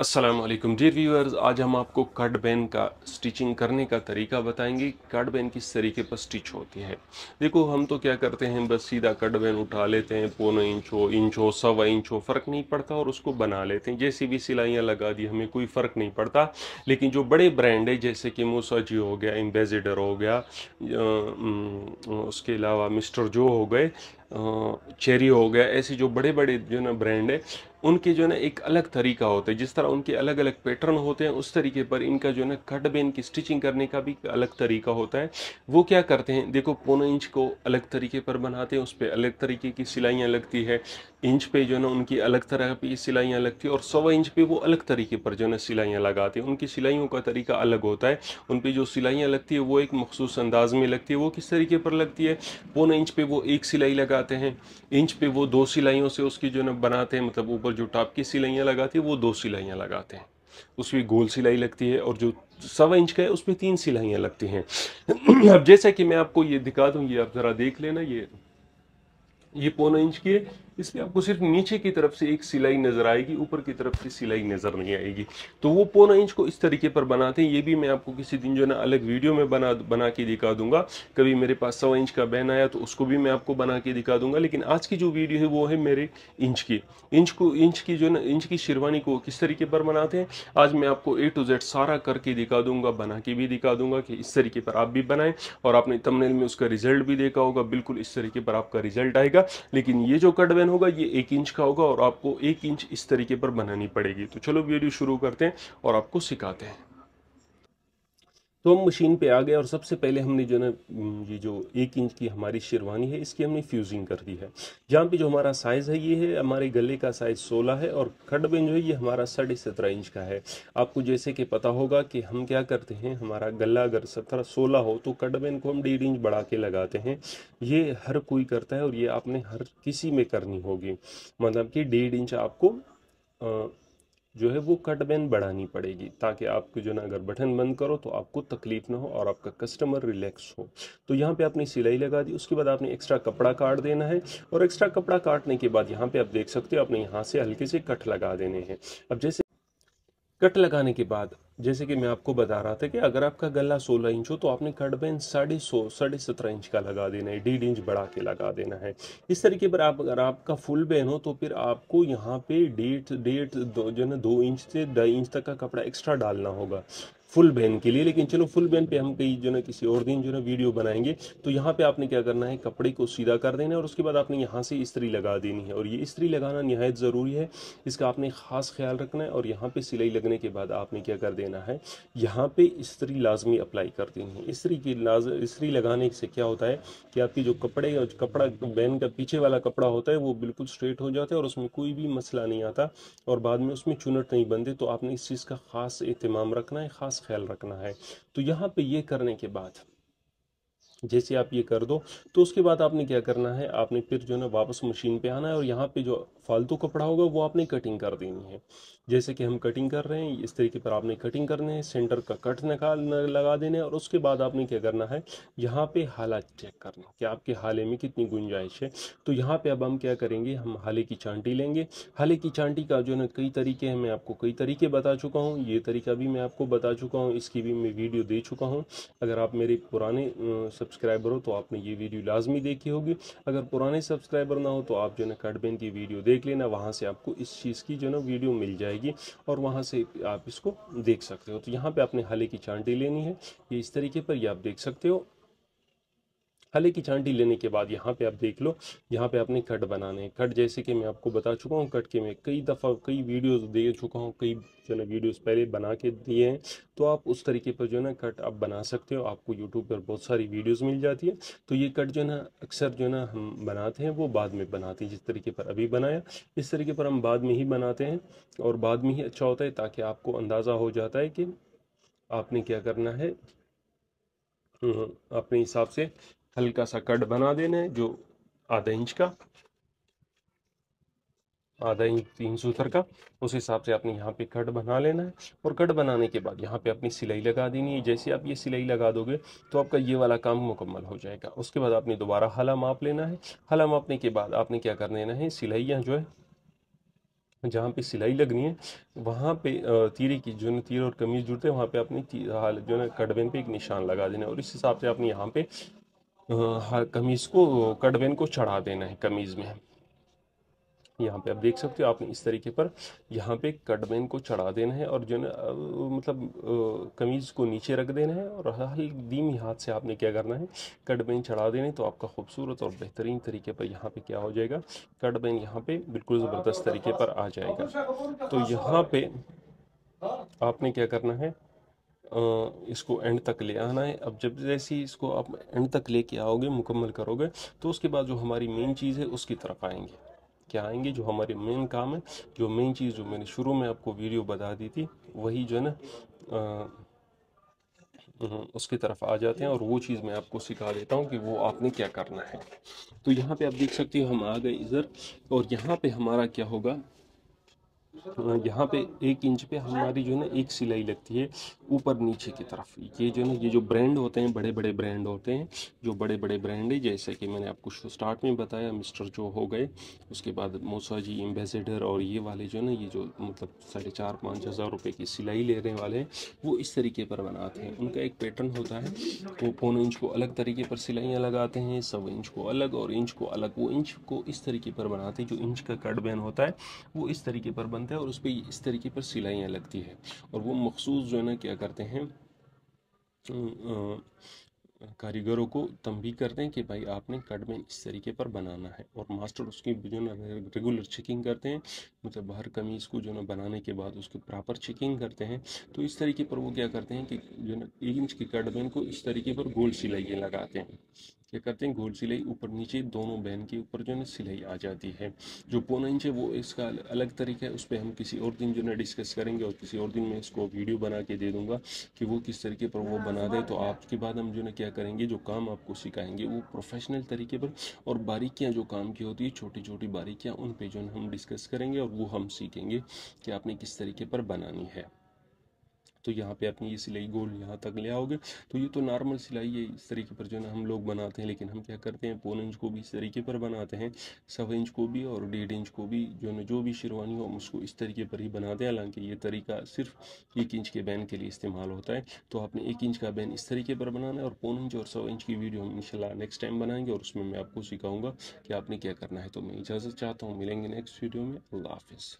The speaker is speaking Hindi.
असलम डियर व्यूअर्स आज हम आपको कट बैन का स्टिचिंग करने का तरीका बताएंगे कट बैन किस तरीके पर स्टिच होती है देखो हम तो क्या करते हैं बस सीधा कट बैन उठा लेते हैं पौने इंच हो इंच हो सवा इंच हो फ़र्क नहीं पड़ता और उसको बना लेते हैं जैसी भी सिलाइयाँ लगा दी हमें कोई फ़र्क नहीं पड़ता लेकिन जो बड़े ब्रांड है जैसे कि मोसाजी हो गया एम्बेसडर हो गया उसके अलावा मिस्टर जो हो गए चेरी हो गया ऐसे जो बड़े बड़े जो ना ब्रांड है उनके जो ना एक अलग तरीका होता है जिस तरह उनके अलग अलग पैटर्न होते हैं उस तरीके पर इनका जो ना कट बेन की स्टिचिंग करने का भी अलग तरीका होता है वो क्या करते हैं देखो पौना इंच को अलग तरीके पर बनाते हैं उस पर अलग तरीके की सिलाइयाँ लगती है इंच पे जो है ना उनकी अलग तरह की सिलाइयाँ लगती और सवा इंच पे वो अलग तरीके पर जो है ना सिलाइयाँ लगाते हैं उनकी सिलाइयों का तरीका अलग होता है उन पर जो सिलाइयाँ लगती है वो एक मखसूस अंदाज में लगती है वो किस तरीके पर लगती है पौना इंच पे वो एक सिलाई लगाते हैं इंच पे वो दो सिलाइयों से उसकी जो है ना बनाते हैं मतलब ऊपर जो टॉप की सिलाइयाँ लगाती है वो दो सिलाइयाँ लगाते हैं उसमें गोल सिलाई लगती है और जो सवा इंच का है उस पर तीन सिलाइयाँ लगती हैं अब जैसा कि मैं आपको ये दिखा दूँ ये आप ज़रा देख लेना ये ये पौना इंच की है इसलिए आपको सिर्फ नीचे की तरफ से एक सिलाई नज़र आएगी ऊपर की तरफ से सिलाई नज़र नहीं आएगी तो वो पौना इंच को इस तरीके पर बनाते हैं ये भी मैं आपको किसी दिन जो है ना अलग वीडियो में बना बना के दिखा दूंगा कभी मेरे पास सवा इंच का बहन आया तो उसको भी मैं आपको बना के दिखा दूंगा लेकिन आज की जो वीडियो है वो है मेरे इंच की इंच को इंच की जो है ना इंच की शेरवानी को किस तरीके पर बनाते हैं आज मैं आपको ए टू जेड सारा करके दिखा दूंगा बना के भी दिखा दूंगा कि इस तरीके पर आप भी बनाएं और आपने तमनेल में उसका रिजल्ट भी देखा होगा बिल्कुल इस तरीके पर आपका रिजल्ट आएगा लेकिन ये जो कट पैटर्न होगा ये एक इंच का होगा और आपको एक इंच इस तरीके पर बनानी पड़ेगी तो चलो वीडियो शुरू करते हैं और आपको सिखाते हैं तो हम मशीन पे आ गए और सबसे पहले हमने जो ना ये जो एक इंच की हमारी शेरवानी है इसकी हमने फ्यूजिंग कर दी है जहाँ पे जो हमारा साइज़ है ये है हमारे गले का साइज़ 16 है और खडबन जो है ये हमारा साढ़े सत्रह इंच का है आपको जैसे कि पता होगा कि हम क्या करते हैं हमारा गला अगर सत्रह सोलह हो तो खडबन को हम डेढ़ इंच बढ़ा के लगाते हैं ये हर कोई करता है और ये आपने हर किसी में करनी होगी मतलब कि डेढ़ इंच आपको आ, जो है वो कट बैन बढ़ानी पड़ेगी ताकि आपको जो ना अगर बटन बंद करो तो आपको तकलीफ़ ना हो और आपका कस्टमर रिलैक्स हो तो यहाँ पे आपने सिलाई लगा दी उसके बाद आपने एक्स्ट्रा कपड़ा काट देना है और एक्स्ट्रा कपड़ा काटने के बाद यहाँ पे आप देख सकते हो आपने यहाँ से हल्के से कट लगा देने हैं अब जैसे कट लगाने के बाद जैसे कि मैं आपको बता रहा था कि अगर आपका गला 16 इंच हो तो आपने कट साढ़े सौ साढ़े सत्रह इंच का लगा देना है डेढ़ इंच बढ़ा के लगा देना है इस तरीके पर आप अगर आपका फुल बैन हो तो फिर आपको यहाँ पे डेढ़ डेढ़ जो है ना दो इंच से ढाई इंच तक का कपड़ा एक्स्ट्रा डालना होगा फुल बैन के लिए लेकिन चलो फुल बैन पे हम कई जो ना किसी और दिन जो ना वीडियो बनाएंगे तो यहाँ पे आपने क्या करना है कपड़े को सीधा कर देना है और उसके बाद आपने यहाँ से इस्त्री लगा देनी है और ये इस्त्री लगाना नहायत ज़रूरी है इसका आपने ख़ास ख्याल रखना है और यहाँ पर सिलाई लगने के बाद आपने क्या कर देना है यहाँ पर इस्त्री लाजमी अप्लाई कर देनी है इस्त्री की लाज इस्त्री लगाने से क्या होता है कि आपकी जो कपड़े कपड़ा बैन का पीछे वाला कपड़ा होता है वो बिल्कुल स्ट्रेट हो जाता है और उसमें कोई भी मसला नहीं आता और बाद में उसमें चुनट नहीं बनते तो आपने इस चीज़ का ख़ास अहतमाम रखना है ख़ास खास ख्याल रखना है तो यहाँ पे ये करने के बाद जैसे आप ये कर दो तो उसके बाद आपने क्या करना है आपने फिर जो है ना वापस मशीन पे आना है और यहाँ पे जो फालतू कपड़ा होगा वो आपने कटिंग कर देनी है जैसे कि हम कटिंग कर रहे हैं इस तरीके पर आपने कटिंग करने है सेंटर का कट निकाल लगा देने और उसके बाद आपने क्या करना है यहाँ पे हाला चेक करना कि आपके हाले में कितनी गुंजाइश है तो यहाँ पे अब हम क्या करेंगे हम हाले की चांटी लेंगे हाले की चांटी का जो है ना कई तरीके हैं मैं आपको कई तरीके बता चुका हूँ ये तरीका भी मैं आपको बता चुका हूँ इसकी भी मैं वीडियो दे चुका हूँ अगर आप मेरे पुराने सब्सक्राइब सब्सक्राइबर हो तो आपने ये वीडियो लाजमी देखी होगी अगर पुराने सब्सक्राइबर ना हो तो आप जो है ना कटबेन की वीडियो देख लेना वहाँ से आपको इस चीज़ की जो है ना वीडियो मिल जाएगी और वहाँ से आप इसको देख सकते हो तो यहाँ पर आपने हले की चांटी लेनी है ये इस तरीके पर ये आप देख सकते हो हले की चांटी लेने के बाद यहाँ पे आप देख लो यहाँ पे आपने कट बनाने हैं कट जैसे कि मैं आपको बता चुका हूँ कट के मैं कई दफ़ा कई वीडियोस दे चुका हूँ कई जो है वीडियोस पहले बना के दिए हैं तो आप उस तरीके पर जो है ना कट आप बना सकते हो आपको यूट्यूब पर बहुत सारी वीडियोस मिल जाती है तो ये कट जो है ना अक्सर जो है ना हम बनाते हैं वो बाद में बनाते हैं जिस तरीके पर अभी बनाया इस तरीके पर हम बाद में ही बनाते हैं और बाद में ही अच्छा होता है ताकि आपको अंदाज़ा हो जाता है कि आपने क्या करना है हम्म, अपने हिसाब से हल्का सा कट बना देना है जो आधा इंच का आधा इंच तीन सूत्र का उस हिसाब से आपने यहाँ पे कट बना लेना है और कट बनाने के बाद यहाँ पे अपनी सिलाई लगा देनी है जैसे आप ये सिलाई लगा दोगे तो आपका ये वाला काम मुकम्मल हो जाएगा उसके बाद आपने दोबारा हला माप लेना है हला मापने के बाद आपने क्या कर लेना है सिलाइयाँ जो है जहाँ पे सिलाई लगनी है वहाँ पे तीरे की जो तीर और कमीज जुड़ते हैं वहाँ पे आपने जो है कटबेन पे एक निशान लगा देना है और इस हिसाब से आपने यहाँ पे कमीज़ को कटबेन को चढ़ा देना है कमीज़ में यहाँ पे आप देख सकते हो आपने इस तरीके पर यहाँ पे कटबेन को चढ़ा देना है और जो है मतलब कमीज़ को नीचे रख देना है और हल धीमी हाथ से आपने क्या करना है कटबेन चढ़ा देने तो आपका खूबसूरत और बेहतरीन तरीके पर यहाँ पे क्या हो जाएगा कटबेन यहाँ पे बिल्कुल ज़बरदस्त तरीके पर आ जाएगा तो यहाँ पे आपने क्या करना है इसको एंड तक ले आना है अब जब जैसे ही इसको आप एंड तक ले के आओगे मुकम्मल करोगे तो उसके बाद जो हमारी मेन चीज़ है उसकी तरफ आएंगे क्या आएंगे जो हमारे मेन काम है जो मेन चीज़ जो मैंने शुरू में आपको वीडियो बता दी थी वही जो है ना हम्म, उसकी तरफ आ जाते हैं और वो चीज़ मैं आपको सिखा देता हूँ कि वो आपने क्या करना है तो यहाँ पे आप देख सकते हो हम आ गए इधर और यहाँ पे हमारा क्या होगा यहाँ पे एक इंच पे हमारी जो है ना एक सिलाई लगती है ऊपर नीचे की तरफ ये जो है ना ये जो ब्रांड होते हैं बड़े बड़े ब्रांड होते हैं जो बड़े बड़े ब्रांड है जैसे कि मैंने आपको स्टार्ट में बताया मिस्टर जो हो गए उसके बाद मोसा जी एम्बेसडर और ये वाले जो है ना ये जो मतलब साढ़े चार पाँच हज़ार रुपये की सिलाई लेने वाले हैं वो इस तरीके पर बनाते हैं उनका एक पैटर्न होता है वो पौने इंच को अलग तरीके पर सिलाइयाँ लगाते हैं सब इंच को अलग और इंच को अलग वो इंच को इस तरीके पर बनाते हैं जो इंच का कट बैन होता है वो इस तरीके पर बनते हैं है और उस पर इस तरीके पर सिलाइयाँ लगती है और वो मखसूस जो है ना क्या करते हैं कारीगरों को तंबी करते हैं कि भाई आपने कट में इस तरीके पर बनाना है और मास्टर उसकी जो ना रेगुलर चेकिंग करते हैं मतलब हर कमीज़ को जो ना बनाने के बाद उसकी प्रॉपर चेकिंग करते हैं तो इस तरीके पर वो क्या करते हैं कि जो ना एक इंच की कट में को इस तरीके पर गोल सिलाइए लगाते हैं क्या करते हैं गोल सिलाई ऊपर नीचे दोनों बहन के ऊपर जो है सिलाई आ जाती है जो पौना इंच है वो इसका अलग तरीका है उस पर हम किसी और दिन जो है डिस्कस करेंगे और किसी और दिन मैं इसको वीडियो बना के दे दूंगा कि वो किस तरीके पर वो बना दे तो आपके बाद हम जो है क्या करेंगे जो काम आपको सिखाएंगे वो प्रोफेशनल तरीके पर और बारीकियाँ जो काम की होती है छोटी छोटी बारीकियाँ उन पर जो है हम डिस्कस करेंगे और वो हम सीखेंगे कि आपने किस तरीके पर बनानी है तो यहाँ पे आपने ये सिलाई गोल यहाँ तक ले आओगे तो ये तो नॉर्मल सिलाई है इस तरीके पर जो है ना हम लोग बनाते हैं लेकिन हम क्या करते हैं पौन इंच को भी इस तरीके पर बनाते हैं सवा इंच को भी और डेढ़ इंच को भी जो है जो भी शेरवानी हो हम उसको इस तरीके पर ही बनाते हैं हालांकि ये तरीका सिर्फ एक इंच के बैन के लिए इस्तेमाल होता है तो आपने एक इंच का बैन इस तरीके पर बनाना है और पौन इंच और सवा इंच की वीडियो हम इनशाला नेक्स्ट टाइम बनाएंगे और उसमें मैं आपको सिखाऊंगा कि आपने क्या करना है तो मैं इजाज़त चाहता हूँ मिलेंगे नेक्स्ट वीडियो में अल्लाह हाफिज़